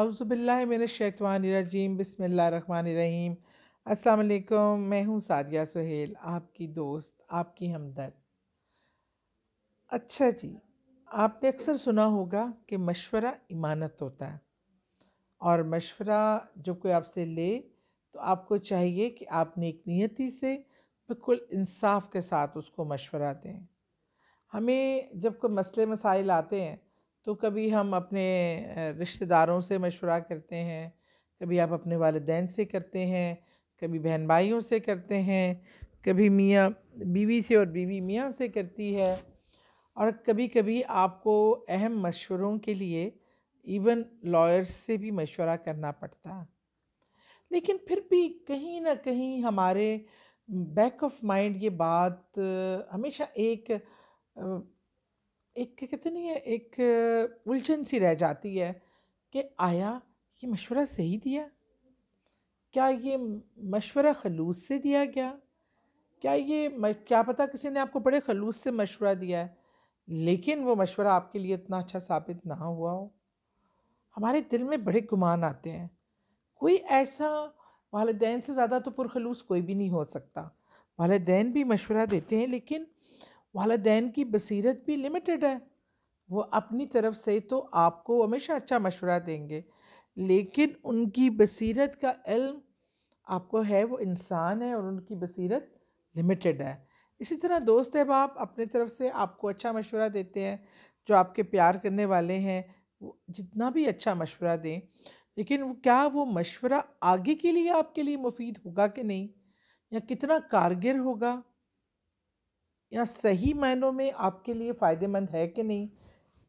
आउज़बिल्लिमिनशैतवानरजीम बसमीम अस्सलाम मैं हूँ सादिया सुहेल आपकी दोस्त आपकी हमदर्द अच्छा जी आपने अक्सर सुना होगा कि मशवरा इमानत होता है और मशवरा जब कोई आपसे ले तो आपको चाहिए कि आप नेक नियति से बिल्कुल इंसाफ के साथ उसको मशवरा दें हमें जब कोई मसले मसाइल आते हैं तो कभी हम अपने रिश्तेदारों से मशवरा करते हैं कभी आप अपने वालदेन से करते हैं कभी बहन भाइयों से करते हैं कभी मियाँ बीवी से और बीवी मियाँ से करती है और कभी कभी आपको अहम मशवरों के लिए इवन लॉयर्स से भी मशवरा करना पड़ता लेकिन फिर भी कहीं ना कहीं हमारे बैक ऑफ माइंड ये बात हमेशा एक एक क्या कहते नहीं है एक उलझन सी रह जाती है कि आया ये मशवरा सही दिया क्या ये मशवरा खलूस से दिया गया क्या ये क्या पता किसी ने आपको बड़े खलूस से मशवरा दिया है लेकिन वो मशवरा आपके लिए इतना अच्छा साबित ना हुआ हो हमारे दिल में बड़े गुमान आते हैं कोई ऐसा वालदेन से ज़्यादा तो पुरखलूस कोई भी नहीं हो सकता वालदेन भी मशवरा देते हैं लेकिन वालदेन की बसीरत भी लिमिटेड है वो अपनी तरफ से तो आपको हमेशा अच्छा मशवरा देंगे लेकिन उनकी बसीरत का इल्म आपको है वो इंसान है और उनकी बसीरत लिमिटेड है इसी तरह दोस्त अहबाब अपनी तरफ से आपको अच्छा मशवरा देते हैं जो आपके प्यार करने वाले हैं वो जितना भी अच्छा मशवरा दें लेकिन क्या वो मशवरा आगे के लिए आपके लिए मुफीद होगा कि नहीं या कितना कारगर होगा या सही मायनों में आपके लिए फ़ायदेमंद है कि नहीं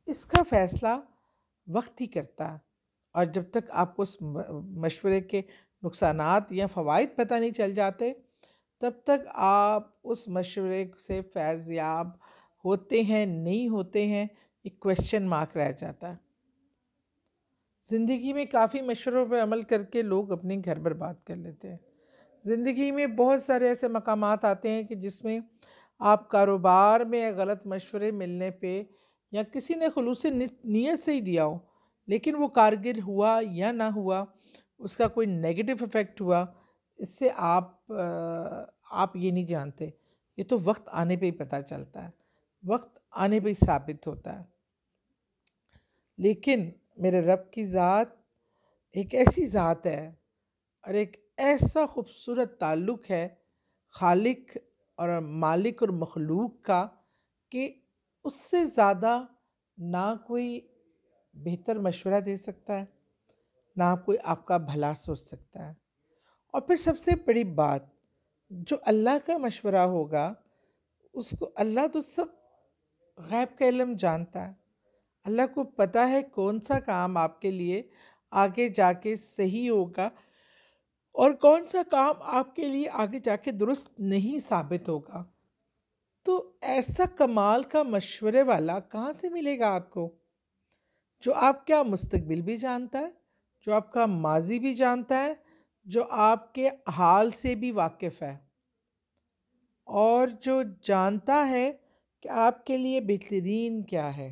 इसका फ़ैसला वक्त ही करता है और जब तक आपको उस मशवरे के नुकसान या फ़वाद पता नहीं चल जाते तब तक आप उस मशवरे से फैज़याब होते हैं नहीं होते हैं एक क्वेश्चन मार्क रह जाता है ज़िंदगी में काफ़ी मशवरों पर अमल करके लोग अपने घर बर्बाद कर लेते हैं ज़िंदगी में बहुत सारे ऐसे मकाम आते हैं कि जिसमें आप कारोबार में या गलत मशवरे मिलने पे या किसी ने खलूस नीयत से ही दिया हो लेकिन वो कारगर हुआ या ना हुआ उसका कोई नेगेटिव इफ़ेक्ट हुआ इससे आप आप ये नहीं जानते ये तो वक्त आने पे ही पता चलता है वक्त आने पे ही साबित होता है लेकिन मेरे रब की ज़ात एक ऐसी ज़ात है और एक ऐसा खूबसूरत ताल्लुक़ है खालिक और मालिक और मखलूक का कि उससे ज़्यादा ना कोई बेहतर मशवरा दे सकता है ना कोई आपका भला सोच सकता है और फिर सबसे बड़ी बात जो अल्लाह का मशवरा होगा उसको अल्लाह तो सब गैब का इलम जानता है अल्लाह को पता है कौन सा काम आपके लिए आगे जाके सही होगा और कौन सा काम आपके लिए आगे जाके दुरुस्त नहीं साबित होगा तो ऐसा कमाल का मशवरे वाला कहाँ से मिलेगा आपको जो आपका मुस्तबिल भी जानता है जो आपका माजी भी जानता है जो आपके हाल से भी वाकिफ़ है और जो जानता है कि आपके लिए बेहतरीन क्या है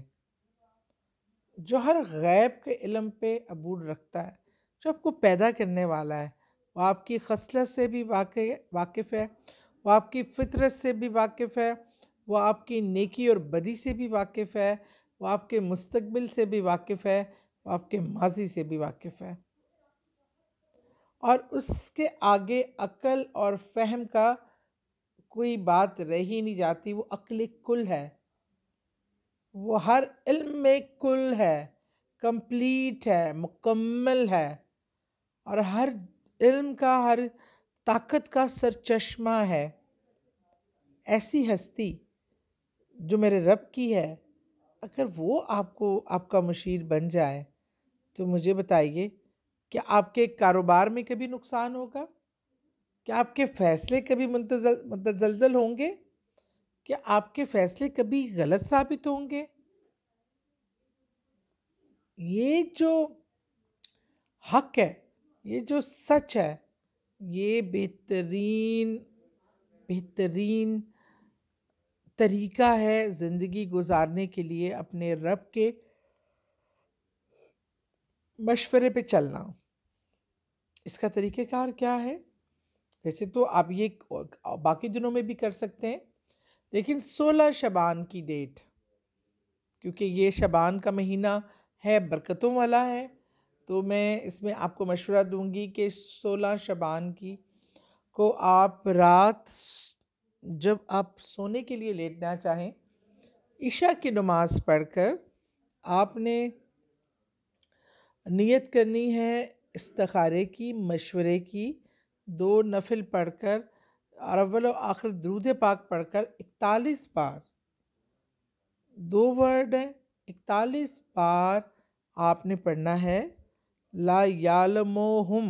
जो हर गैब के इलम पे अबूर रखता है जो आपको पैदा करने वाला है वो आपकी खसलत से भी वाकई वाकिफ़ है वो आपकी फितरत से भी वाकिफ़ है वो आपकी नेकी और बदी से भी वाकिफ़ है वो आपके मुस्तबिल से भी वाकिफ़ है वो आपके माजी से भी वाकिफ़ है और उसके आगे अकल और फहम का कोई बात रह ही नहीं जाती वो अकल कुल है वो हर इल्म में कुल है कंप्लीट है मुकम्मल है और हर इल्म का हर ताकत का सरचश्मा है ऐसी हस्ती जो मेरे रब की है अगर वो आपको आपका मशीर बन जाए तो मुझे बताइए कि आपके कारोबार में कभी नुकसान होगा क्या आपके फ़ैसले कभी मुतजलजल होंगे क्या आपके फ़ैसले कभी गलत साबित होंगे ये जो हक है ये जो सच है ये बेहतरीन बेहतरीन तरीका है ज़िंदगी गुजारने के लिए अपने रब के मशवरे पे चलना इसका तरीक़ेकार क्या है वैसे तो आप ये बाकी दिनों में भी कर सकते हैं लेकिन सोलह शबान की डेट क्योंकि ये शबान का महीना है बरकतों वाला है तो मैं इसमें आपको मशवरा दूंगी कि सोलह शबान की को आप रात जब आप सोने के लिए लेटना चाहें ईशा की नमाज़ पढ़कर आपने नियत करनी है इस्तारे की मशवरे की दो नफिल पढ़कर कर और आखिर दरूद पाक पढ़कर इकतालीस बार दो वर्ड हैं इकतालीस बार आपने पढ़ना है ला यालमो हम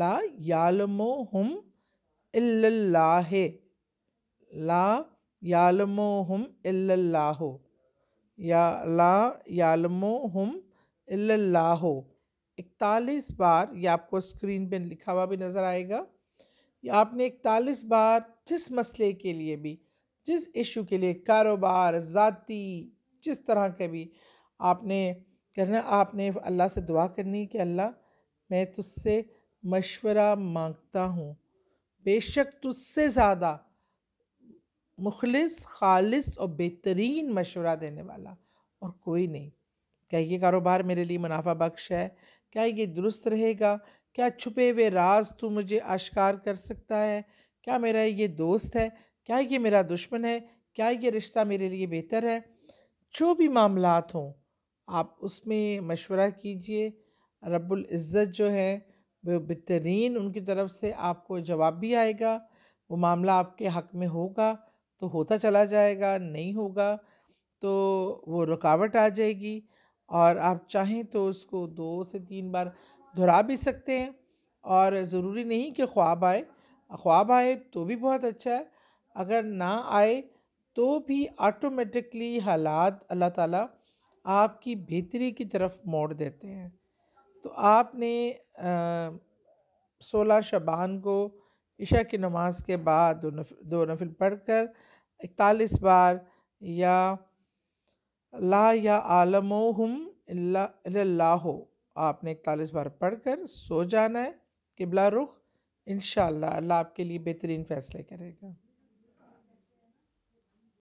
ला यालमो हम इल्लाहे ला यालमो हम इल्लाहो या ला यालमो हम इल्लाहो इकतालीस बार ये आपको स्क्रीन पे लिखा हुआ भी नज़र आएगा ये आपने इकतालीस बार जिस मसले के लिए भी जिस इशू के लिए कारोबार ज़ाती जिस तरह के भी आपने करना आपने अल्लाह से दुआ करनी कि अल्लाह मैं तुझसे मशवरा मांगता हूँ बेशक तुझसे ज़्यादा मुखलिस खालिस और बेहतरीन मशवरा देने वाला और कोई नहीं क्या ये कारोबार मेरे लिए मुनाफा बख्श है क्या ये दुरुस्त रहेगा क्या छुपे हुए राज तू मुझे आश्कार कर सकता है क्या मेरा ये दोस्त है क्या ये मेरा दुश्मन है क्या ये रिश्ता मेरे लिए बेहतर है जो भी मामलात हों आप उसमें मशवरा कीजिए रब्बुल इज़्ज़त जो है वो बेहतरीन उनकी तरफ से आपको जवाब भी आएगा वो मामला आपके हक़ में होगा तो होता चला जाएगा नहीं होगा तो वो रुकावट आ जाएगी और आप चाहें तो उसको दो से तीन बार दोहरा भी सकते हैं और ज़रूरी नहीं कि ख्वाब आए ख्वाब आए तो भी बहुत अच्छा है अगर ना आए तो भी ऑटोमेटिकली हालात अल्लाह ताला आपकी भीतरी की तरफ मोड़ देते हैं तो आपने सोलह शबान को इशा की नमाज के बाद दो नफ दो नफिल पढ़ कर इकतालीस बार या ला या आलमो हम हो आपने इकतालीस बार पढ़ कर सो जाना है किबला रुख इन अल्लाह आपके लिए बेहतरीन फ़ैसले करेगा